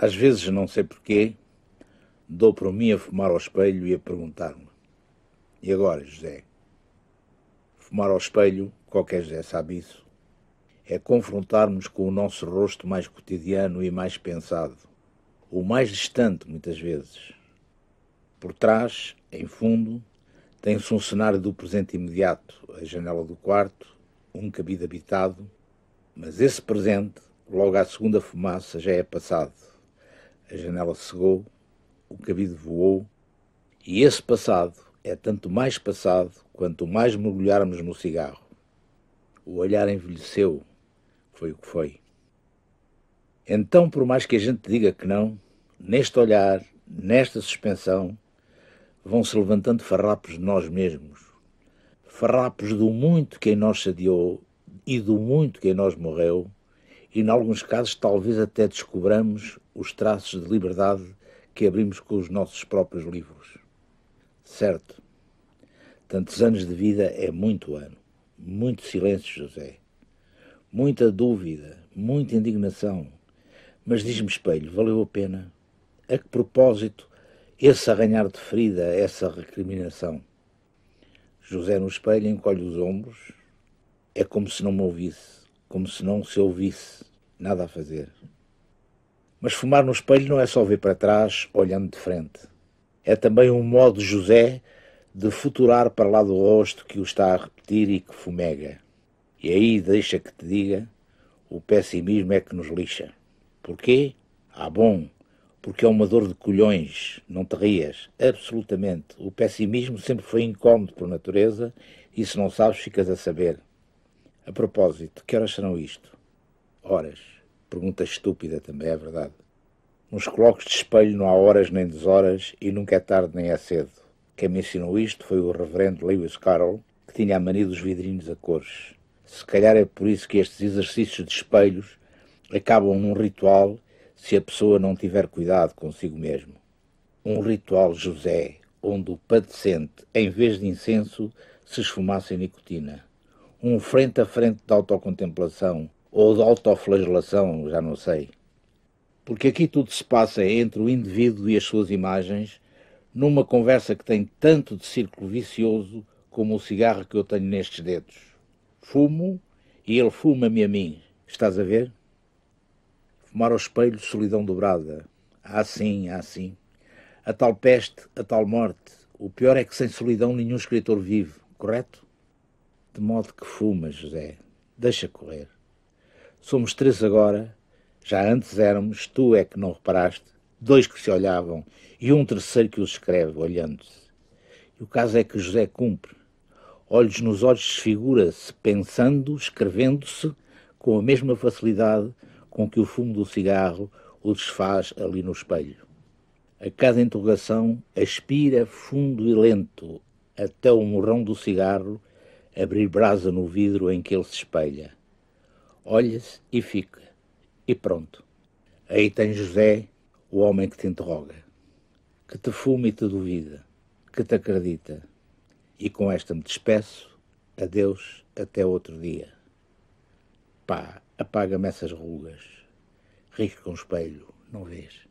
Às vezes, não sei porquê, dou por mim a fumar ao espelho e a perguntar-me: E agora, José? Fumar ao espelho, qualquer José sabe isso, é confrontarmos com o nosso rosto mais cotidiano e mais pensado, o mais distante, muitas vezes. Por trás, em fundo, tem-se um cenário do presente imediato, a janela do quarto, um cabide habitado, mas esse presente, logo à segunda fumaça, já é passado a janela cegou, o cabido voou, e esse passado é tanto mais passado quanto mais mergulharmos no cigarro. O olhar envelheceu, foi o que foi. Então, por mais que a gente diga que não, neste olhar, nesta suspensão, vão-se levantando farrapos de nós mesmos, farrapos do muito que em nós se adiou e do muito que em nós morreu, e, em alguns casos, talvez até descobramos os traços de liberdade que abrimos com os nossos próprios livros. Certo, tantos anos de vida é muito ano, muito silêncio, José, muita dúvida, muita indignação. Mas diz-me, espelho, valeu a pena? A que propósito esse arranhar de ferida, essa recriminação? José no espelho encolhe os ombros, é como se não me ouvisse como se não se ouvisse nada a fazer. Mas fumar no espelho não é só ver para trás, olhando de frente. É também um modo José de futurar para lá do rosto que o está a repetir e que fumega. E aí deixa que te diga, o pessimismo é que nos lixa. Porquê? Ah, bom, porque é uma dor de colhões, não te rias, absolutamente. O pessimismo sempre foi incómodo por natureza e se não sabes, ficas a saber. A propósito, que horas serão isto? Horas. Pergunta estúpida também, é verdade. Nos colóquios de espelho não há horas nem deshoras e nunca é tarde nem é cedo. Quem me ensinou isto foi o reverendo Lewis Carroll, que tinha a mania dos vidrinhos a cores. Se calhar é por isso que estes exercícios de espelhos acabam num ritual se a pessoa não tiver cuidado consigo mesmo. Um ritual José, onde o padecente, em vez de incenso, se esfumasse em nicotina um frente a frente de autocontemplação ou de autoflagelação, já não sei. Porque aqui tudo se passa entre o indivíduo e as suas imagens, numa conversa que tem tanto de círculo vicioso como o cigarro que eu tenho nestes dedos. Fumo e ele fuma-me a mim. Estás a ver? Fumar ao espelho, solidão dobrada. Ah, sim, ah, sim. A tal peste, a tal morte. O pior é que sem solidão nenhum escritor vive, correto? De modo que fuma, José. Deixa correr. Somos três agora. Já antes éramos, tu é que não reparaste. Dois que se olhavam e um terceiro que os escreve, olhando-se. E o caso é que José cumpre. Olhos nos olhos desfigura-se, pensando, escrevendo-se, com a mesma facilidade com que o fumo do cigarro o desfaz ali no espelho. A cada interrogação, aspira fundo e lento até o morrão do cigarro abrir brasa no vidro em que ele se espelha. Olha-se e fica. E pronto. Aí tem José, o homem que te interroga, que te fuma e te duvida, que te acredita. E com esta me despeço. Adeus, até outro dia. Pá, apaga-me essas rugas. Rico com espelho, não vês?